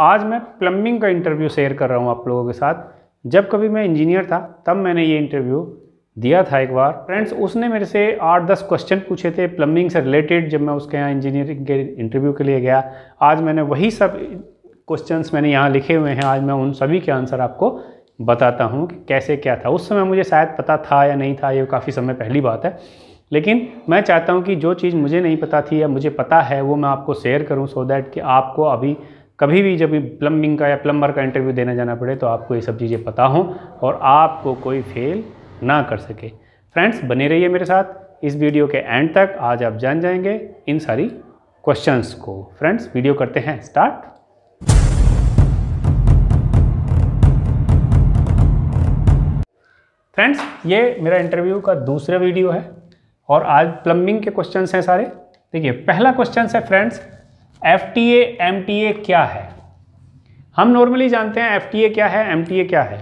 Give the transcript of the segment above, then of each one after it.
आज मैं प्लम्बिंग का इंटरव्यू शेयर कर रहा हूँ आप लोगों के साथ जब कभी मैं इंजीनियर था तब मैंने ये इंटरव्यू दिया था एक बार फ्रेंड्स उसने मेरे से आठ दस क्वेश्चन पूछे थे प्लम्बिंग से रिलेटेड जब मैं उसके यहाँ इंजीनियरिंग के इंटरव्यू के लिए गया आज मैंने वही सब क्वेश्चंस मैंने यहाँ लिखे हुए हैं आज मैं उन सभी के आंसर आपको बताता हूँ कि कैसे क्या था उस समय मुझे शायद पता था या नहीं था ये काफ़ी समय पहली बात है लेकिन मैं चाहता हूँ कि जो चीज़ मुझे नहीं पता थी या मुझे पता है वो मैं आपको शेयर करूँ सो दैट कि आपको अभी कभी भी जब प्लम्बिंग का या प्लम्बर का इंटरव्यू देने जाना पड़े तो आपको ये सब चीज़ें पता हों और आपको कोई फेल ना कर सके फ्रेंड्स बने रहिए मेरे साथ इस वीडियो के एंड तक आज आप जान जाएंगे इन सारी क्वेश्चंस को फ्रेंड्स वीडियो करते हैं स्टार्ट फ्रेंड्स ये मेरा इंटरव्यू का दूसरा वीडियो है और आज प्लम्बिंग के क्वेश्चंस हैं सारे देखिए पहला क्वेश्चन है friends F T M T A क्या है हम नॉर्मली जानते हैं एफ टी ए क्या है एम टी ए क्या है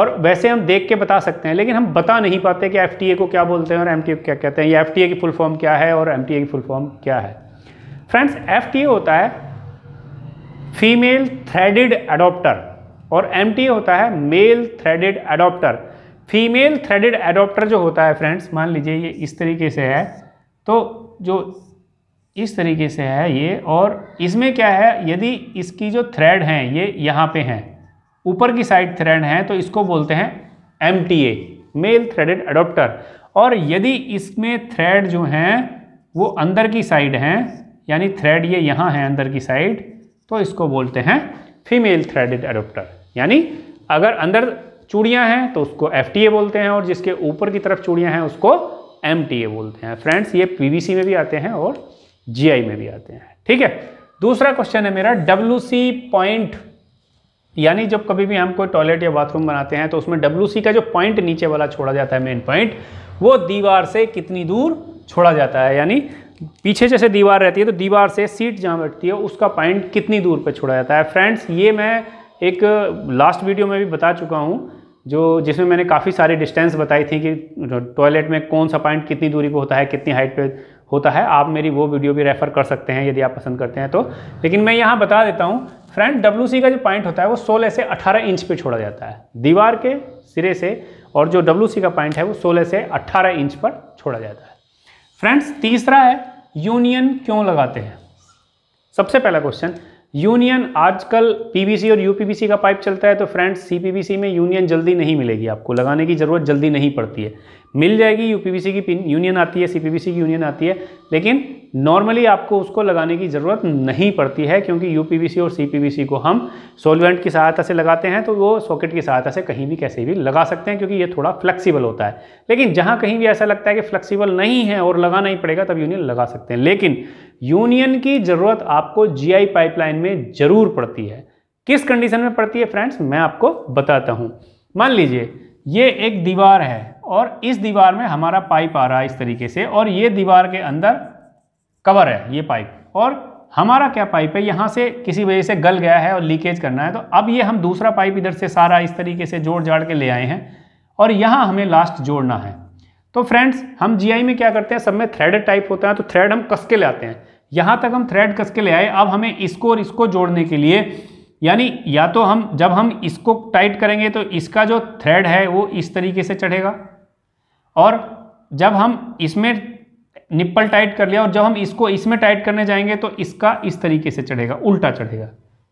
और वैसे हम देख के बता सकते हैं लेकिन हम बता नहीं पाते कि एफ टी ए को क्या बोलते हैं और एम टी ए को क्या कहते हैं या एफ टी ए की फुल फॉर्म क्या है और एम टी ए की फुल फॉर्म क्या है फ्रेंड्स एफ टी ए होता है फीमेल थ्रेडेड एडोप्टर और एम टी ए होता है male threaded adapter female threaded adapter जो होता है फ्रेंड्स मान लीजिए ये इस तरीके से है तो जो इस तरीके से है ये और इसमें क्या है यदि इसकी जो थ्रेड हैं ये यहाँ पे हैं ऊपर की साइड थ्रेड हैं तो इसको बोलते हैं M T A male threaded adapter और यदि इसमें थ्रेड जो हैं वो अंदर की साइड हैं यानी थ्रेड ये यहाँ है अंदर की साइड तो इसको बोलते हैं फीमेल थ्रेडेड अडोप्टर यानी अगर अंदर चूड़ियाँ हैं तो उसको एफ बोलते हैं और जिसके ऊपर की तरफ चूड़ियाँ हैं उसको एम बोलते हैं फ्रेंड्स ये पी में भी आते हैं और जीआई में भी आते हैं ठीक है दूसरा क्वेश्चन है मेरा डब्ल्यू पॉइंट यानी जब कभी भी हम कोई टॉयलेट या बाथरूम बनाते हैं तो उसमें डब्ल्यू का जो पॉइंट नीचे वाला छोड़ा जाता है मेन पॉइंट वो दीवार से कितनी दूर छोड़ा जाता है यानी पीछे जैसे दीवार रहती है तो दीवार से सीट जहाँ बैठती है उसका पॉइंट कितनी दूर पर छोड़ा जाता है फ्रेंड्स ये मैं एक लास्ट वीडियो में भी बता चुका हूँ जो जिसमें मैंने काफ़ी सारी डिस्टेंस बताई थी कि टॉयलेट में कौन सा पॉइंट कितनी दूरी पर होता है कितनी हाइट पर होता है आप मेरी वो वीडियो भी रेफ़र कर सकते हैं यदि आप पसंद करते हैं तो लेकिन मैं यहाँ बता देता हूँ फ्रेंड डब्ल्यू का जो पॉइंट होता है वो सोलह से अठारह इंच पर छोड़ा जाता है दीवार के सिरे से और जो डब्ल्यू का पॉइंट है वो सोलह से अट्ठारह इंच पर छोड़ा जाता है फ्रेंड्स तीसरा है यूनियन क्यों लगाते हैं सबसे पहला क्वेश्चन यूनियन आजकल पीवीसी और यूपीवीसी का पाइप चलता है तो फ्रेंड्स सीपीवीसी में यूनियन जल्दी नहीं मिलेगी आपको लगाने की ज़रूरत जल्दी नहीं पड़ती है मिल जाएगी यूपीवीसी की यूनियन आती है सीपीवीसी की यूनियन आती है लेकिन नॉर्मली आपको उसको लगाने की ज़रूरत नहीं पड़ती है क्योंकि यू और सी को हम सोलवेंट की सहायता से लगाते हैं तो वो सॉकेट की सहायता से कहीं भी कैसे भी लगा सकते हैं क्योंकि ये थोड़ा फ्लेक्सिबल होता है लेकिन जहाँ कहीं भी ऐसा लगता है कि फ्लेक्सिबल नहीं है और लगाना ही पड़ेगा तब यूनियन लगा सकते हैं लेकिन यूनियन की ज़रूरत आपको जी पाइपलाइन में ज़रूर पड़ती है किस कंडीशन में पड़ती है फ्रेंड्स मैं आपको बताता हूँ मान लीजिए ये एक दीवार है और इस दीवार में हमारा पाइप आ रहा है इस तरीके से और ये दीवार के अंदर कवर है ये पाइप और हमारा क्या पाइप है यहाँ से किसी वजह से गल गया है और लीकेज करना है तो अब ये हम दूसरा पाइप इधर से सारा इस तरीके से जोड़ जाड़ के ले आए हैं और यहाँ हमें लास्ट जोड़ना है तो फ्रेंड्स हम जीआई में क्या करते हैं सब में थ्रेडेड टाइप होता है तो थ्रेड हम कस के ले आते हैं यहाँ तक हम थ्रेड कस के ले आए अब हमें इसको और इसको जोड़ने के लिए यानी या तो हम जब हम इसको टाइट करेंगे तो इसका जो थ्रेड है वो इस तरीके से चढ़ेगा और जब हम इसमें निप्पल टाइट कर लिया और जब हम इसको इसमें टाइट करने जाएंगे तो इसका इस तरीके से चढ़ेगा उल्टा चढ़ेगा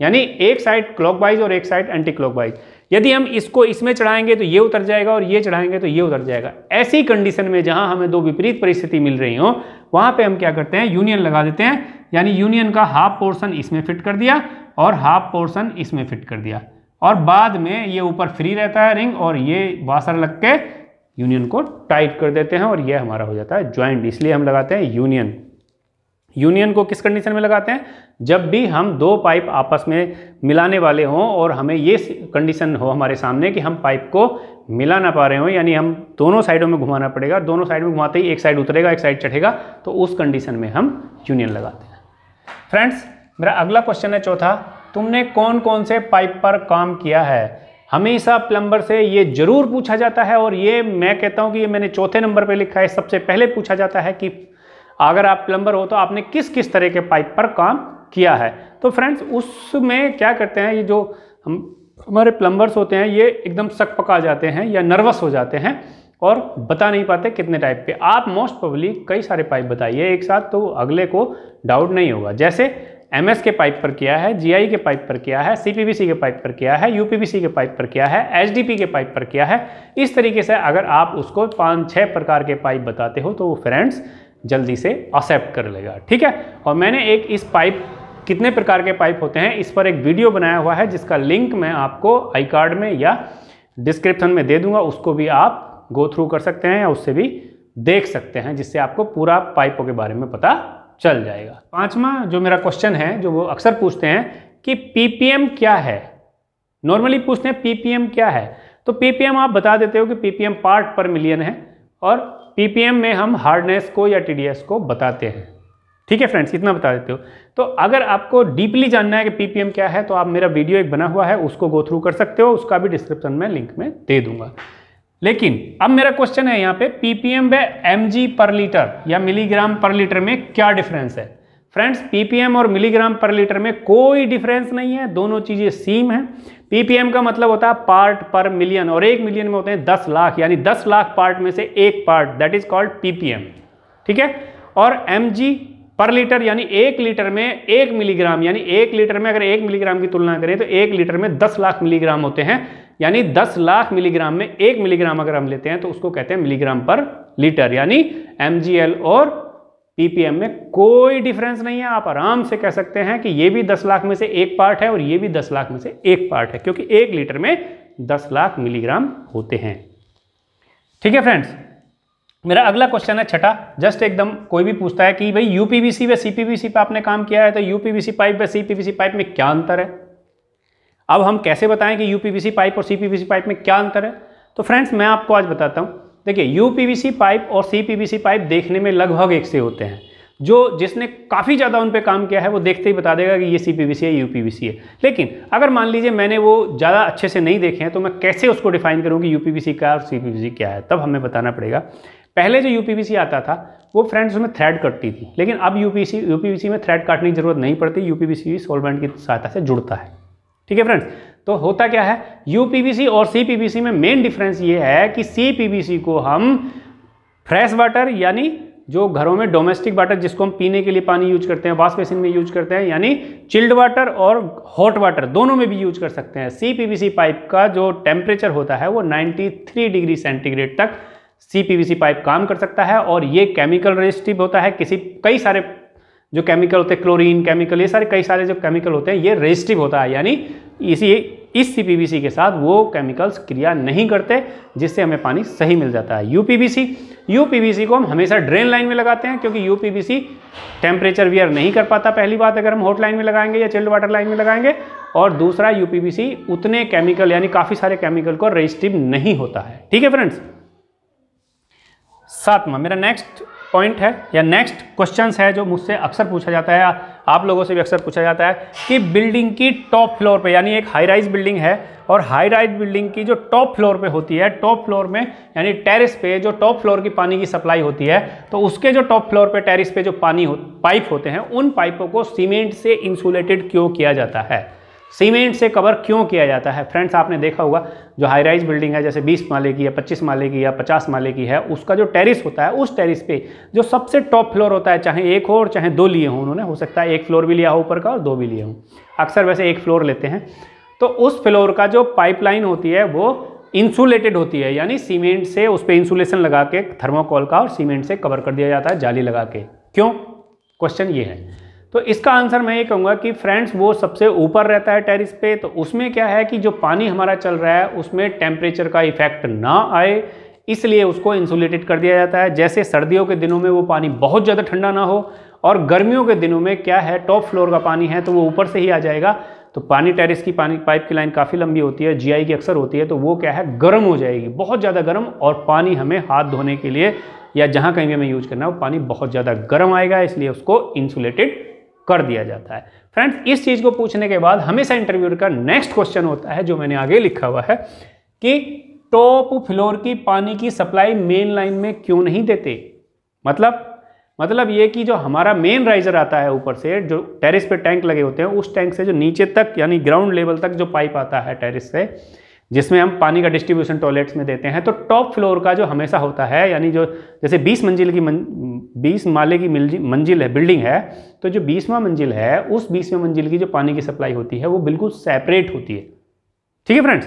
यानी एक साइड क्लॉकवाइज और एक साइड एंटी क्लॉकवाइज यदि हम इसको इसमें चढ़ाएंगे तो ये उतर जाएगा और ये चढ़ाएंगे तो ये उतर जाएगा ऐसी कंडीशन में जहां हमें दो विपरीत परिस्थिति मिल रही हो वहां पे हम क्या करते हैं यूनियन लगा देते हैं यानी यूनियन का हाफ पोर्शन इसमें फिट कर दिया और हाफ पोर्शन इसमें फिट कर दिया और बाद में ये ऊपर फ्री रहता है रिंग और ये वाशर लग के यूनियन को टाइट कर देते हैं और ये हमारा हो जाता है ज्वाइंट इसलिए हम लगाते हैं यूनियन यूनियन को किस कंडीशन में लगाते हैं जब भी हम दो पाइप आपस में मिलाने वाले हों और हमें ये कंडीशन हो हमारे सामने कि हम पाइप को मिला ना पा रहे हो यानी हम दोनों साइडों में घुमाना पड़ेगा दोनों साइड में घुमाते ही एक साइड उतरेगा एक साइड चढ़ेगा तो उस कंडीशन में हम यूनियन लगाते हैं फ्रेंड्स मेरा अगला क्वेश्चन है चौथा तुमने कौन कौन से पाइप पर काम किया है हमेशा प्लम्बर से ये जरूर पूछा जाता है और ये मैं कहता हूँ कि ये मैंने चौथे नंबर पे लिखा है सबसे पहले पूछा जाता है कि अगर आप प्लम्बर हो तो आपने किस किस तरह के पाइप पर काम किया है तो फ्रेंड्स उसमें क्या करते हैं ये जो हम हमारे प्लम्बर्स होते हैं ये एकदम सक पका जाते हैं या नर्वस हो जाते हैं और बता नहीं पाते कितने टाइप के आप मोस्ट पब्लिक कई सारे पाइप बताइए एक साथ तो अगले को डाउट नहीं होगा जैसे एम के पाइप पर किया है जी के पाइप पर किया है सी के पाइप पर किया है यू के पाइप पर किया है एच के पाइप पर किया है इस तरीके से अगर आप उसको पाँच छः प्रकार के पाइप बताते हो तो वो फ्रेंड्स जल्दी से एक्सेप्ट कर लेगा ठीक है और मैंने एक इस पाइप कितने प्रकार के पाइप होते हैं इस पर एक वीडियो बनाया हुआ है जिसका लिंक मैं आपको आई कार्ड में या डिस्क्रिप्शन में दे दूंगा उसको भी आप गो थ्रू कर सकते हैं या उससे भी देख सकते हैं जिससे आपको पूरा पाइपों के बारे में पता चल जाएगा पांचवा जो मेरा क्वेश्चन है जो वो अक्सर पूछते हैं कि पीपीएम क्या है नॉर्मली पूछते हैं पीपीएम क्या है तो पीपीएम आप बता देते हो कि पीपीएम पार्ट पर मिलियन है और पीपीएम में हम हार्डनेस को या टीडीएस को बताते हैं ठीक है फ्रेंड्स इतना बता देते हो तो अगर आपको डीपली जानना है कि पीपीएम क्या है तो आप मेरा वीडियो एक बना हुआ है उसको गो थ्रू कर सकते हो उसका भी डिस्क्रिप्शन में लिंक में दे दूंगा लेकिन अब मेरा क्वेश्चन है यहाँ पे पीपीएम व एमजी पर लीटर या मिलीग्राम पर लीटर में क्या डिफरेंस है फ्रेंड्स पीपीएम और मिलीग्राम पर लीटर में कोई डिफरेंस नहीं है दोनों चीज़ें सेम हैं पीपीएम का मतलब होता है पार्ट पर मिलियन और एक मिलियन में होते हैं दस लाख यानी दस लाख पार्ट में से एक part that is called PPM ठीक है और एम पर लीटर यानी एक लीटर में एक मिलीग्राम यानी एक लीटर में अगर एक मिलीग्राम की तुलना करें तो एक लीटर में दस लाख मिलीग्राम होते हैं यानी 10 लाख मिलीग्राम में एक मिलीग्राम अगर हम लेते हैं तो उसको कहते हैं मिलीग्राम पर लीटर यानी एम और पीपीएम में कोई डिफरेंस नहीं है आप आराम से कह सकते हैं कि ये भी 10 लाख में से एक पार्ट है और ये भी 10 लाख में से एक पार्ट है क्योंकि एक लीटर में 10 लाख मिलीग्राम होते हैं ठीक है फ्रेंड्स मेरा अगला क्वेश्चन है छठा जस्ट एकदम कोई भी पूछता है कि भाई यूपीवीसी व सीपीवीसी पे आपने काम किया है तो यूपीवीसी पाइप व सीपीवीसी पाइप में क्या अंतर है अब हम कैसे बताएं कि यू पाइप और सी पाइप में क्या अंतर है तो फ्रेंड्स मैं आपको आज बताता हूँ देखिए यू पाइप और सी पाइप देखने में लगभग एक से होते हैं जो जिसने काफ़ी ज़्यादा उन पर काम किया है वो देखते ही बता देगा कि ये सी है यू है लेकिन अगर मान लीजिए मैंने वो ज़्यादा अच्छे से नहीं देखे हैं तो मैं कैसे उसको डिफाइन करूँ कि यू क्या और सी क्या है तब हमें बताना पड़ेगा पहले जो यू आता था वो फ्रेंड्स उसमें थ्रेड कटती थी लेकिन अब यू पी में थ्रेड काटने की ज़रूरत नहीं पड़ती यू पी सॉल्वेंट की सहायता से जुड़ता है ठीक है फ्रेंड्स तो होता क्या है यू और सी में मेन डिफरेंस ये है कि सी को हम फ्रेश वाटर यानी जो घरों में डोमेस्टिक वाटर जिसको हम पीने के लिए पानी यूज करते हैं वाश बेसिन में यूज करते हैं यानी चिल्ड वाटर और हॉट वाटर दोनों में भी यूज कर सकते हैं सी पाइप का जो टेम्परेचर होता है वो 93 डिग्री सेंटीग्रेड तक सी पाइप काम कर सकता है और ये केमिकल रेजिस्टिव होता है किसी कई सारे जो केमिकल होते हैं क्लोरीन केमिकल ये सारे कई सारे जो केमिकल होते हैं ये रेजिस्टिव होता है यानी इसी इस सी के साथ वो केमिकल्स क्रिया नहीं करते जिससे हमें पानी सही मिल जाता है यू पी को हम हमेशा ड्रेन लाइन में लगाते हैं क्योंकि पी टेम्परेचर वियर नहीं कर पाता पहली बात अगर हम हॉट लाइन में लगाएंगे या चिल्ड वाटर लाइन में लगाएंगे और दूसरा यूपीबीसी उतने केमिकल यानी काफ़ी सारे केमिकल को रजिस्टिव नहीं होता है ठीक है फ्रेंड्स सातवा मेरा नेक्स्ट पॉइंट है या नेक्स्ट क्वेश्चन है जो मुझसे अक्सर पूछा जाता है आप लोगों से भी अक्सर पूछा जाता है कि बिल्डिंग की टॉप फ्लोर पे यानी एक हाई राइज बिल्डिंग है और हाई राइज बिल्डिंग की जो टॉप फ्लोर पे होती है टॉप फ्लोर में यानी टेरेस पे जो टॉप फ्लोर की पानी की सप्लाई होती है तो उसके जो टॉप फ्लोर पे टेरेस पे जो पानी हो, पाइप होते हैं उन पाइपों को सीमेंट से इंसुलेटेड क्यों किया जाता है सीमेंट से कवर क्यों किया जाता है फ्रेंड्स आपने देखा होगा जो हाई राइज बिल्डिंग है जैसे 20 माले की या 25 माले की या 50 माले की है उसका जो टेरिस होता है उस टेरिस पे जो सबसे टॉप फ्लोर होता है चाहे एक हो और चाहे दो लिए हों उन्होंने हो सकता है एक फ्लोर भी लिया हो ऊपर का और दो भी लिए हों अक्सर वैसे एक फ्लोर लेते हैं तो उस फ्लोर का जो पाइपलाइन होती है वो इंसुलेटेड होती है यानी सीमेंट से उस पर इंसुलेशन लगा के थर्मोकॉल का और सीमेंट से कवर कर दिया जाता है जाली लगा के क्यों क्वेश्चन ये है तो इसका आंसर मैं ये कहूँगा कि फ्रेंड्स वो सबसे ऊपर रहता है टेरिस पे तो उसमें क्या है कि जो पानी हमारा चल रहा है उसमें टेम्परेचर का इफेक्ट ना आए इसलिए उसको इंसुलेटेड कर दिया जाता है जैसे सर्दियों के दिनों में वो पानी बहुत ज़्यादा ठंडा ना हो और गर्मियों के दिनों में क्या है टॉप फ्लोर का पानी है तो वो ऊपर से ही आ जाएगा तो पानी टेरिस की पानी पाइप की लाइन काफ़ी लंबी होती है जीआई की अक्सर होती है तो वो क्या है गर्म हो जाएगी बहुत ज़्यादा गर्म और पानी हमें हाथ धोने के लिए या जहाँ कहीं भी हमें यूज करना है वो पानी बहुत ज़्यादा गर्म आएगा इसलिए उसको इंसुलेटेड कर दिया जाता है फ्रेंड्स इस चीज़ को पूछने के बाद हमेशा इंटरव्यूर का नेक्स्ट क्वेश्चन होता है जो मैंने आगे लिखा हुआ है कि टॉप फ्लोर की पानी की सप्लाई मेन लाइन में क्यों नहीं देते मतलब मतलब ये कि जो हमारा मेन राइजर आता है ऊपर से जो टेरिस पे टैंक लगे होते हैं उस टैंक से जो नीचे तक यानी ग्राउंड लेवल तक जो पाइप आता है टेरिस से जिसमें हम पानी का डिस्ट्रीब्यूशन टॉयलेट्स में देते हैं तो टॉप फ्लोर का जो हमेशा होता है यानी जो जैसे 20 मंजिल की मन, 20 माले की मंजिल है बिल्डिंग है तो जो 20वां मंजिल है उस 20वें मंजिल की जो पानी की सप्लाई होती है वो बिल्कुल सेपरेट होती है ठीक है फ्रेंड्स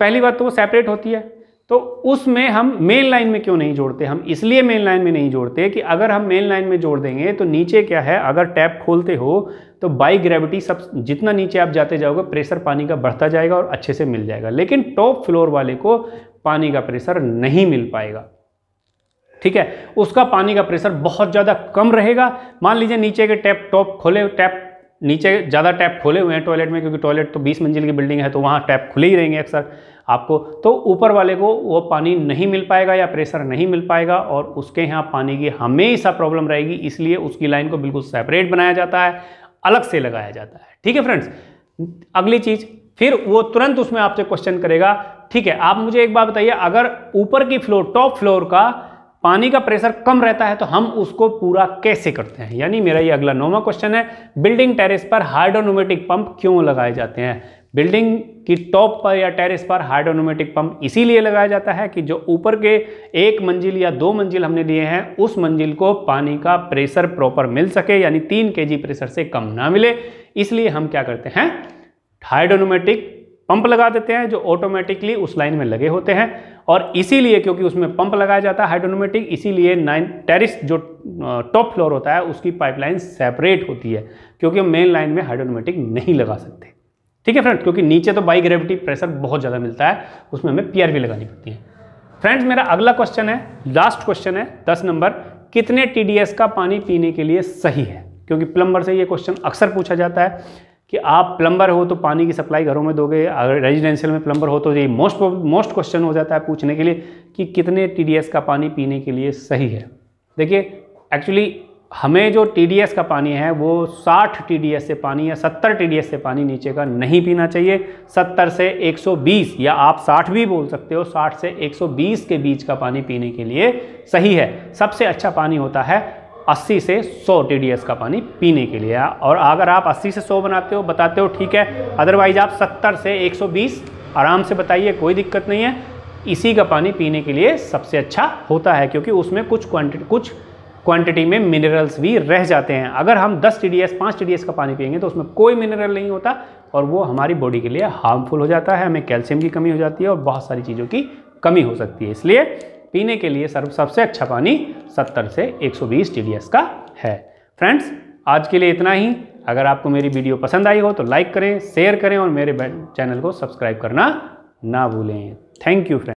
पहली बात तो वो सेपरेट होती है तो उसमें हम मेन लाइन में क्यों नहीं जोड़ते हम इसलिए मेन लाइन में नहीं जोड़ते कि अगर हम मेन लाइन में जोड़ देंगे तो नीचे क्या है अगर टैप खोलते हो तो बाई ग्रेविटी सब जितना नीचे आप जाते जाओगे प्रेशर पानी का बढ़ता जाएगा और अच्छे से मिल जाएगा लेकिन टॉप फ्लोर वाले को पानी का प्रेशर नहीं मिल पाएगा ठीक है उसका पानी का प्रेशर बहुत ज़्यादा कम रहेगा मान लीजिए नीचे के टैप टॉप खोले टैप नीचे ज़्यादा टैप खोले हुए हैं टॉयलेट में क्योंकि टॉयलेट तो 20 मंजिल की बिल्डिंग है तो वहाँ टैप खुले ही रहेंगे अक्सर आपको तो ऊपर वाले को वो पानी नहीं मिल पाएगा या प्रेशर नहीं मिल पाएगा और उसके यहाँ पानी की हमेशा प्रॉब्लम रहेगी इसलिए उसकी लाइन को बिल्कुल सेपरेट बनाया जाता है अलग से लगाया जाता है ठीक है फ्रेंड्स अगली चीज़ फिर वो तुरंत उसमें आपसे क्वेश्चन करेगा ठीक है आप मुझे एक बात बताइए अगर ऊपर की फ्लोर टॉप फ्लोर का पानी का प्रेशर कम रहता है तो हम उसको पूरा कैसे करते हैं यानी मेरा ये अगला नौवा क्वेश्चन है बिल्डिंग टेरेस पर हाइड्रोनोमेटिक पंप क्यों लगाए जाते हैं बिल्डिंग की टॉप पर या टेरेस पर हाइड्रोनोमेटिक पंप इसीलिए लगाया जाता है कि जो ऊपर के एक मंजिल या दो मंजिल हमने दिए हैं उस मंजिल को पानी का प्रेशर प्रॉपर मिल सके यानी तीन के प्रेशर से कम ना मिले इसलिए हम क्या करते हैं हाइड्रोनोमेटिक पंप लगा देते हैं जो ऑटोमेटिकली उस लाइन में लगे होते हैं और इसीलिए क्योंकि उसमें पंप लगाया जाता है हाइड्रोनोमेटिक इसीलिए नाइन टेरिस जो टॉप फ्लोर होता है उसकी पाइपलाइन सेपरेट होती है क्योंकि हम मेन लाइन में हाइड्रोनोमेटिक नहीं लगा सकते ठीक है फ्रेंड क्योंकि नीचे तो बाई ग्रेविटी प्रेशर बहुत ज़्यादा मिलता है उसमें हमें पी भी लगानी पड़ती है फ्रेंड्स मेरा अगला क्वेश्चन है लास्ट क्वेश्चन है दस नंबर कितने टी का पानी पीने के लिए सही है क्योंकि प्लम्बर से ये क्वेश्चन अक्सर पूछा जाता है कि आप प्लम्बर हो तो पानी की सप्लाई घरों में दोगे अगर रेजिडेंशियल में प्लम्बर हो तो ये मोस्ट मोस्ट क्वेश्चन हो जाता है पूछने के लिए कि कितने टी का पानी पीने के लिए सही है देखिए एक्चुअली हमें जो टी का पानी है वो 60 टी से पानी या 70 टी से पानी नीचे का नहीं पीना चाहिए 70 से 120 या आप 60 भी बोल सकते हो 60 से 120 के बीच का पानी पीने के लिए सही है सबसे अच्छा पानी होता है 80 से 100 टी का पानी पीने के लिए और अगर आप 80 से 100 बनाते हो बताते हो ठीक है अदरवाइज आप 70 से 120 आराम से बताइए कोई दिक्कत नहीं है इसी का पानी पीने के लिए सबसे अच्छा होता है क्योंकि उसमें कुछ क्वान्टिटी कुछ क्वांटिटी में मिनरल्स भी रह जाते हैं अगर हम 10 टी डी एस पाँच टी डी एस का पानी पियेंगे तो उसमें कोई मिनरल नहीं होता और वो हमारी बॉडी के लिए हार्मफुल हो जाता है हमें कैल्शियम की कमी हो जाती है और बहुत सारी चीज़ों की कमी हो सकती है इसलिए पीने के लिए सर्व सबसे अच्छा पानी 70 से 120 टीडीएस का है फ्रेंड्स आज के लिए इतना ही अगर आपको मेरी वीडियो पसंद आई हो तो लाइक करें शेयर करें और मेरे चैनल को सब्सक्राइब करना ना भूलें थैंक यू फ्रेंड्स